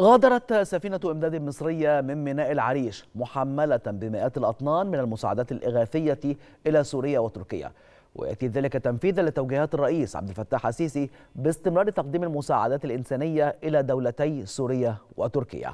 غادرت سفينة إمداد مصرية من ميناء العريش محملة بمئات الأطنان من المساعدات الإغاثية إلى سوريا وتركيا ويأتي ذلك تنفيذا لتوجيهات الرئيس عبد الفتاح السيسي باستمرار تقديم المساعدات الإنسانية إلى دولتي سوريا وتركيا